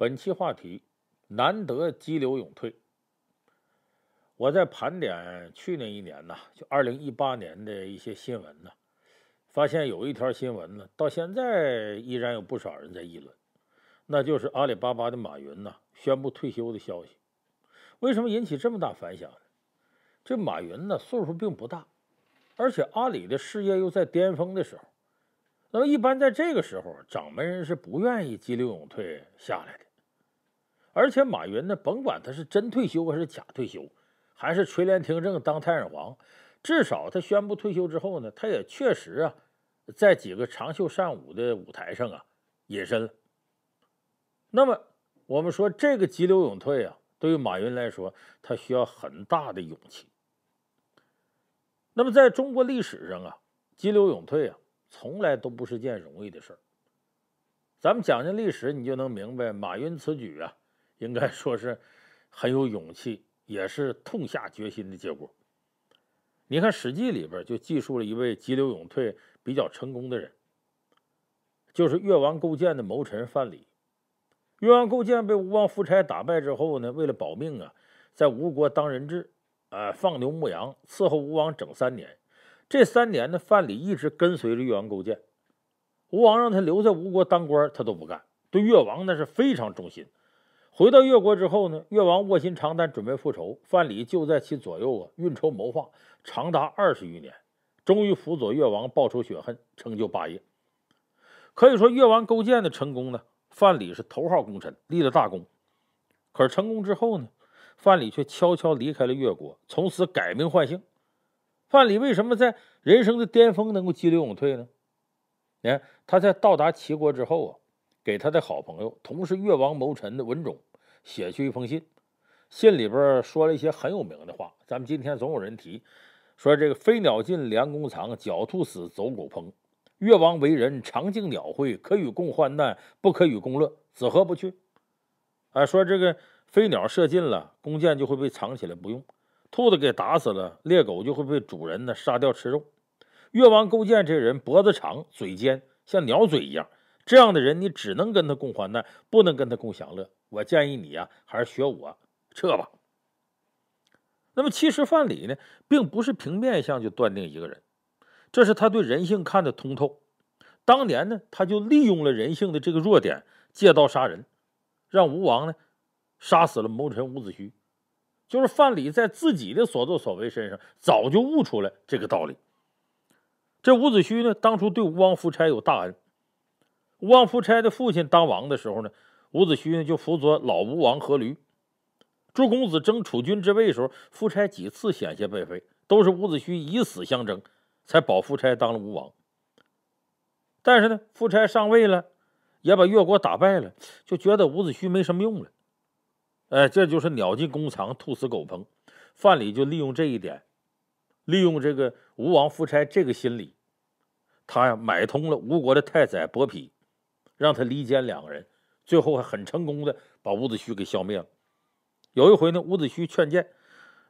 本期话题，难得激流勇退。我在盘点去年一年呢，就二零一八年的一些新闻呢，发现有一条新闻呢，到现在依然有不少人在议论，那就是阿里巴巴的马云呢宣布退休的消息。为什么引起这么大反响呢？这马云呢岁数并不大，而且阿里的事业又在巅峰的时候，那么一般在这个时候，掌门人是不愿意激流勇退下来的。而且马云呢，甭管他是真退休还是假退休，还是垂帘听政当太上皇，至少他宣布退休之后呢，他也确实啊，在几个长袖善舞的舞台上啊隐身了。那么我们说这个急流勇退啊，对于马云来说，他需要很大的勇气。那么在中国历史上啊，急流勇退啊，从来都不是件容易的事儿。咱们讲讲历史，你就能明白马云此举啊。应该说是很有勇气，也是痛下决心的结果。你看《史记》里边就记述了一位急流勇退比较成功的人，就是越王勾践的谋臣范蠡。越王勾践被吴王夫差打败之后呢，为了保命啊，在吴国当人质，啊放牛牧羊，伺候吴王整三年。这三年呢，范蠡一直跟随着越王勾践。吴王让他留在吴国当官，他都不干，对越王那是非常忠心。回到越国之后呢，越王卧薪尝胆，准备复仇。范蠡就在其左右啊，运筹谋划，长达二十余年，终于辅佐越王报仇雪恨，成就霸业。可以说，越王勾践的成功呢，范蠡是头号功臣，立了大功。可是成功之后呢，范蠡却悄悄离开了越国，从此改名换姓。范蠡为什么在人生的巅峰能够激流勇退呢？你看，他在到达齐国之后啊。给他的好朋友、同是越王谋臣的文种写去一封信，信里边说了一些很有名的话。咱们今天总有人提，说这个飞鸟尽，良弓藏；狡兔死，走狗烹。越王为人长颈鸟会，可与共患难，不可与共乐，子何不去？啊，说这个飞鸟射尽了，弓箭就会被藏起来不用；兔子给打死了，猎狗就会被主人呢杀掉吃肉。越王勾践这人脖子长，嘴尖，像鸟嘴一样。这样的人，你只能跟他共患难，不能跟他共享乐。我建议你呀，还是学我撤吧。那么，其实范蠡呢，并不是凭面相就断定一个人，这是他对人性看的通透。当年呢，他就利用了人性的这个弱点，借刀杀人，让吴王呢杀死了谋臣伍子胥。就是范蠡在自己的所作所为身上，早就悟出了这个道理。这伍子胥呢，当初对吴王夫差有大恩。吴王夫差的父亲当王的时候呢，伍子胥呢就辅佐老吴王阖闾。朱公子争储君之位的时候，夫差几次险些被废，都是伍子胥以死相争，才保夫差当了吴王。但是呢，夫差上位了，也把越国打败了，就觉得伍子胥没什么用了。哎，这就是鸟尽弓藏，兔死狗烹。范蠡就利用这一点，利用这个吴王夫差这个心理，他呀买通了吴国的太宰伯嚭。让他离间两个人，最后还很成功的把伍子胥给消灭了。有一回呢，伍子胥劝谏，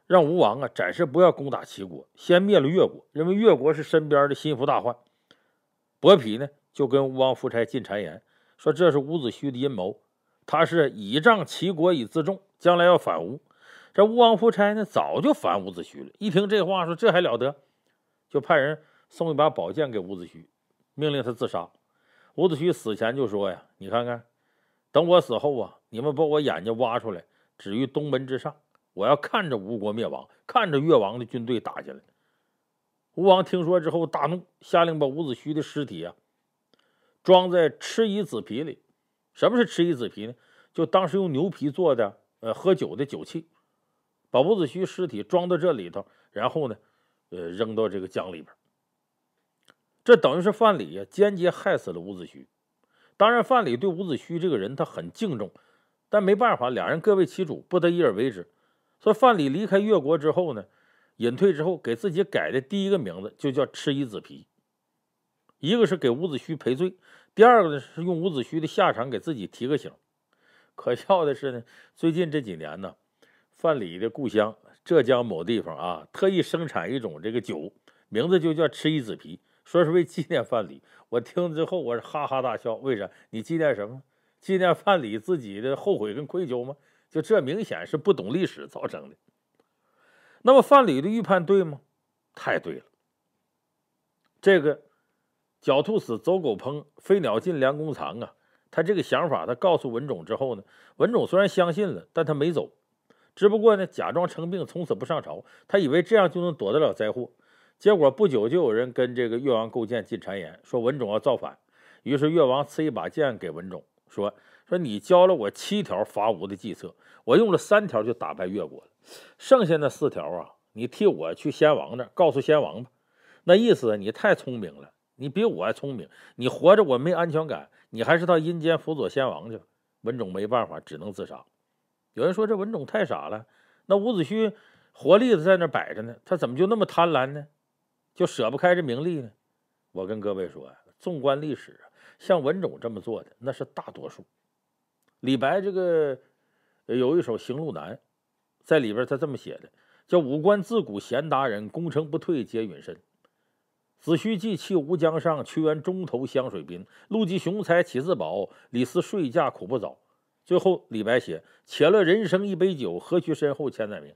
让吴王啊暂时不要攻打齐国，先灭了越国，认为越国是身边的心腹大患。伯嚭呢就跟吴王夫差进谗言，说这是伍子胥的阴谋，他是倚仗齐国以自重，将来要反吴。这吴王夫差呢早就反伍子胥了，一听这话说这还了得，就派人送一把宝剑给伍子胥，命令他自杀。伍子胥死前就说呀：“你看看，等我死后啊，你们把我眼睛挖出来，置于东门之上，我要看着吴国灭亡，看着越王的军队打进来。”吴王听说之后大怒，下令把伍子胥的尸体啊装在蚩夷子皮里。什么是蚩夷子皮呢？就当时用牛皮做的，呃，喝酒的酒器。把伍子胥尸体装到这里头，然后呢，呃，扔到这个江里边。这等于是范蠡呀，间接害死了伍子胥。当然，范蠡对伍子胥这个人他很敬重，但没办法，俩人各为其主，不得已而为之。所以范蠡离开越国之后呢，隐退之后，给自己改的第一个名字就叫赤夷子皮。一个是给伍子胥赔罪，第二个呢是用伍子胥的下场给自己提个醒。可笑的是呢，最近这几年呢，范蠡的故乡浙江某地方啊，特意生产一种这个酒，名字就叫赤夷子皮。说是为纪念范蠡，我听了之后，我是哈哈大笑。为啥？你纪念什么？纪念范蠡自己的后悔跟愧疚吗？就这明显是不懂历史造成的。那么范蠡的预判对吗？太对了。这个“狡兔死，走狗烹；飞鸟尽，良弓藏”啊，他这个想法，他告诉文种之后呢，文种虽然相信了，但他没走，只不过呢假装成病，从此不上朝。他以为这样就能躲得了灾祸。结果不久就有人跟这个越王勾践进谗言，说文种要造反。于是越王赐一把剑给文种，说：“说你教了我七条伐吴的计策，我用了三条就打败越国了，剩下那四条啊，你替我去先王那告诉先王吧。那意思你太聪明了，你比我还聪明，你活着我没安全感，你还是到阴间辅佐先王去。”文种没办法，只能自杀。有人说这文种太傻了，那伍子胥活例子在那摆着呢，他怎么就那么贪婪呢？就舍不开这名利呢？我跟各位说，纵观历史，像文种这么做的那是大多数。李白这个有一首《行路难》，在里边他这么写的：叫“五官自古贤达人，功成不退皆陨身；子虚既弃吴江上，屈原中投湘水滨。路机雄才岂自保？李斯睡驾苦不早。最后，李白写：且乐人生一杯酒，何须身后千载名？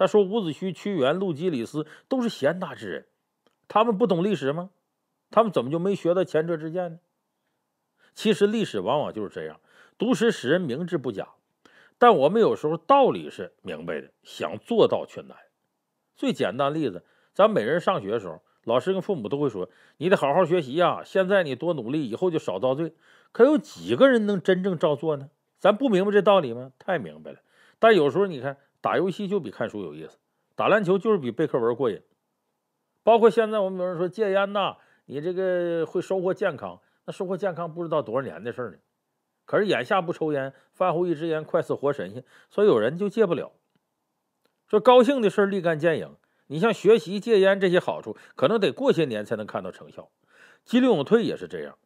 他说：“伍子胥、屈原、陆基、李斯都是贤达之人，他们不懂历史吗？他们怎么就没学到前车之鉴呢？”其实历史往往就是这样，读史使人明智不假，但我们有时候道理是明白的，想做到却难。最简单例子，咱每人上学的时候，老师跟父母都会说：“你得好好学习呀，现在你多努力，以后就少遭罪。”可有几个人能真正照做呢？咱不明白这道理吗？太明白了，但有时候你看。打游戏就比看书有意思，打篮球就是比背课文过瘾。包括现在我们有人说戒烟呐，你这个会收获健康，那收获健康不知道多少年的事呢。可是眼下不抽烟，饭后一支烟，快似活神仙。所以有人就戒不了。说高兴的事立竿见影，你像学习戒烟这些好处，可能得过些年才能看到成效。激流勇退也是这样，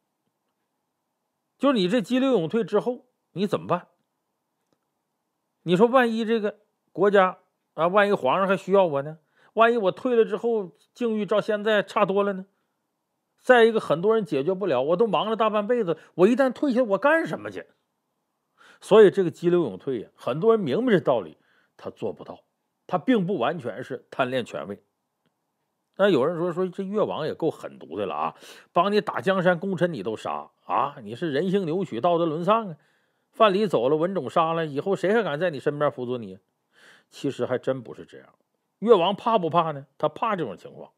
就是你这激流勇退之后，你怎么办？你说万一这个？国家啊，万一皇上还需要我呢？万一我退了之后境遇照现在差多了呢？再一个，很多人解决不了，我都忙了大半辈子，我一旦退下我干什么去？所以这个激流勇退呀，很多人明白这道理，他做不到，他并不完全是贪恋权位。那有人说说这越王也够狠毒的了啊，帮你打江山功臣你都杀啊，你是人性扭曲、道德沦丧啊！范蠡走了，文种杀了，以后谁还敢在你身边辅佐你？其实还真不是这样，越王怕不怕呢？他怕这种情况，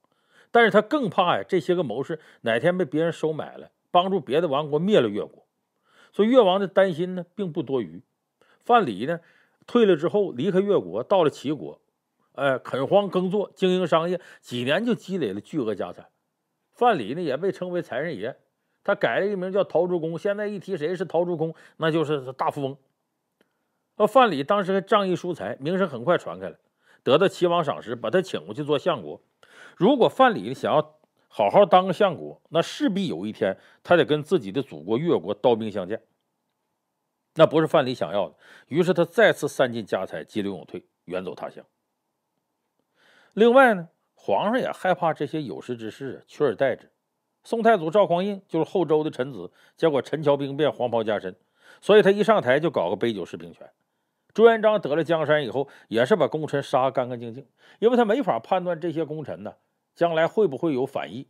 但是他更怕呀，这些个谋士哪天被别人收买了，帮助别的王国灭了越国，所以越王的担心呢，并不多余。范蠡呢，退了之后离开越国，到了齐国，哎，垦荒耕作，经营商业，几年就积累了巨额家产。范蠡呢，也被称为财神爷，他改了一名叫陶朱公。现在一提谁是陶朱公，那就是大富翁。那范蠡当时还仗义疏财，名声很快传开了，得到齐王赏识，把他请过去做相国。如果范蠡想要好好当个相国，那势必有一天他得跟自己的祖国越国刀兵相见。那不是范蠡想要的，于是他再次散尽家财，急流勇退，远走他乡。另外呢，皇上也害怕这些有识之士取而代之。宋太祖赵匡胤就是后周的臣子，结果陈桥兵变，黄袍加身，所以他一上台就搞个杯酒释兵权。朱元璋得了江山以后，也是把功臣杀干干净净，因为他没法判断这些功臣呢将来会不会有反意，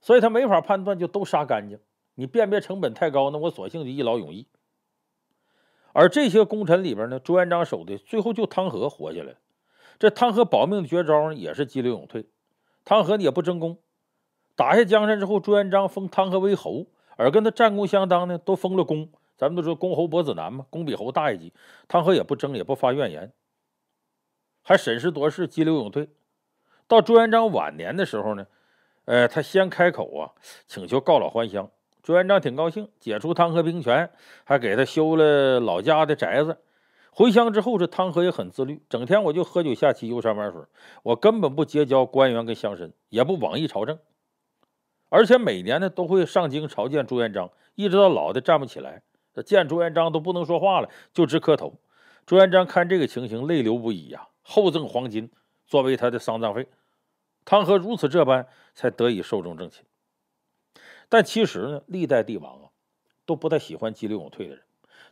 所以他没法判断就都杀干净。你辨别成本太高，那我索性就一劳永逸。而这些功臣里边呢，朱元璋守的最后就汤和活下来。这汤和保命的绝招呢，也是激流勇退。汤和也不争功，打下江山之后，朱元璋封汤和为侯，而跟他战功相当呢都封了公。咱们都说“公侯伯子男”嘛，公比侯大一级。汤和也不争，也不发怨言，还审时度势，急流勇退。到朱元璋晚年的时候呢，呃，他先开口啊，请求告老还乡。朱元璋挺高兴，解除汤和兵权，还给他修了老家的宅子。回乡之后，这汤和也很自律，整天我就喝酒下棋，游山玩水，我根本不结交官员跟乡绅，也不网易朝政。而且每年呢，都会上京朝见朱元璋，一直到老的站不起来。这见朱元璋都不能说话了，就直磕头。朱元璋看这个情形，泪流不已呀。厚赠黄金作为他的丧葬费。汤和如此这般，才得以寿终正寝。但其实呢，历代帝王啊，都不太喜欢激流勇退的人，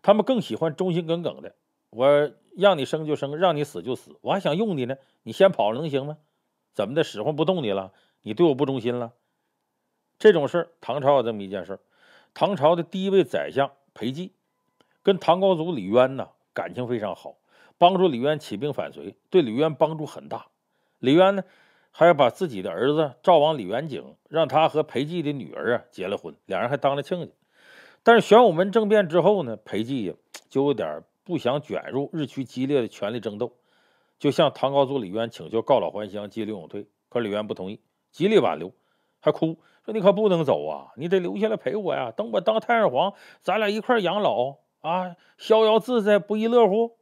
他们更喜欢忠心耿耿的。我让你生就生，让你死就死，我还想用你呢，你先跑了能行吗？怎么的，使唤不动你了？你对我不忠心了？这种事儿，唐朝有这么一件事儿。唐朝的第一位宰相。裴寂跟唐高祖李渊呢感情非常好，帮助李渊起兵反隋，对李渊帮助很大。李渊呢还要把自己的儿子赵王李元景，让他和裴寂的女儿啊结了婚，两人还当了亲家。但是玄武门政变之后呢，裴寂就有点不想卷入日趋激烈的权力争斗，就向唐高祖李渊请求告老还乡，激流勇退。可李渊不同意，极力挽留。哭说：“你可不能走啊！你得留下来陪我呀！等我当太上皇，咱俩一块养老啊，逍遥自在，不亦乐乎？”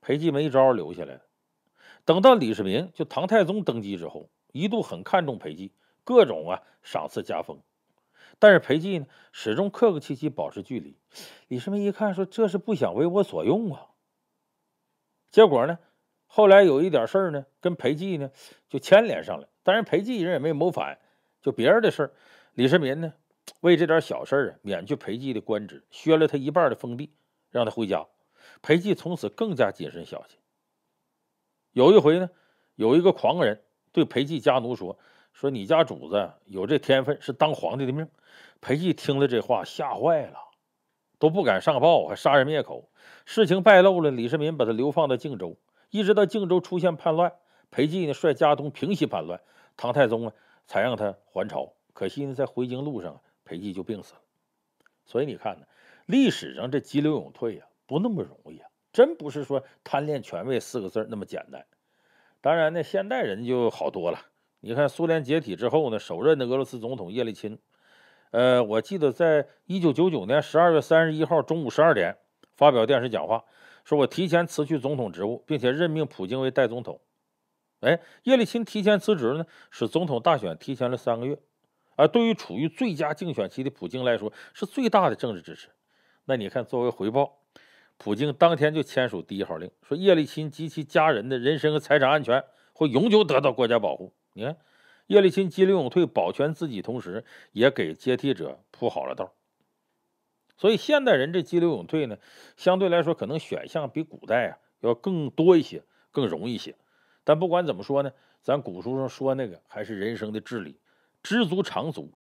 裴寂没招，留下来等到李世民就唐太宗登基之后，一度很看重裴寂，各种啊赏赐加封。但是裴寂呢，始终客客气气，保持距离。李世民一看，说：“这是不想为我所用啊。”结果呢，后来有一点事儿呢，跟裴寂呢就牵连上了。但是裴寂人也没谋反。就别人的事儿，李世民呢，为这点小事啊，免去裴寂的官职，削了他一半的封地，让他回家。裴寂从此更加谨慎小心。有一回呢，有一个狂人对裴寂家奴说：“说你家主子有这天分，是当皇帝的命。”裴寂听了这话，吓坏了，都不敢上报，还杀人灭口。事情败露了，李世民把他流放到荆州，一直到荆州出现叛乱，裴寂呢率家东平息叛乱。唐太宗啊。才让他还朝，可惜呢，在回京路上，裴寂就病死了。所以你看呢，历史上这急流勇退呀，不那么容易啊，真不是说贪恋权位四个字那么简单。当然呢，现代人就好多了。你看苏联解体之后呢，首任的俄罗斯总统叶利钦，呃，我记得在一九九九年十二月三十一号中午十二点发表电视讲话，说我提前辞去总统职务，并且任命普京为代总统。哎，叶利钦提前辞职呢，使总统大选提前了三个月，而对于处于最佳竞选期的普京来说，是最大的政治支持。那你看，作为回报，普京当天就签署第一号令，说叶利钦及其家人的人身和财产安全会永久得到国家保护。你看，叶利钦急流勇退，保全自己，同时也给接替者铺好了道。所以，现代人这急流勇退呢，相对来说可能选项比古代啊要更多一些，更容易些。但不管怎么说呢，咱古书上说那个还是人生的哲理，知足常足。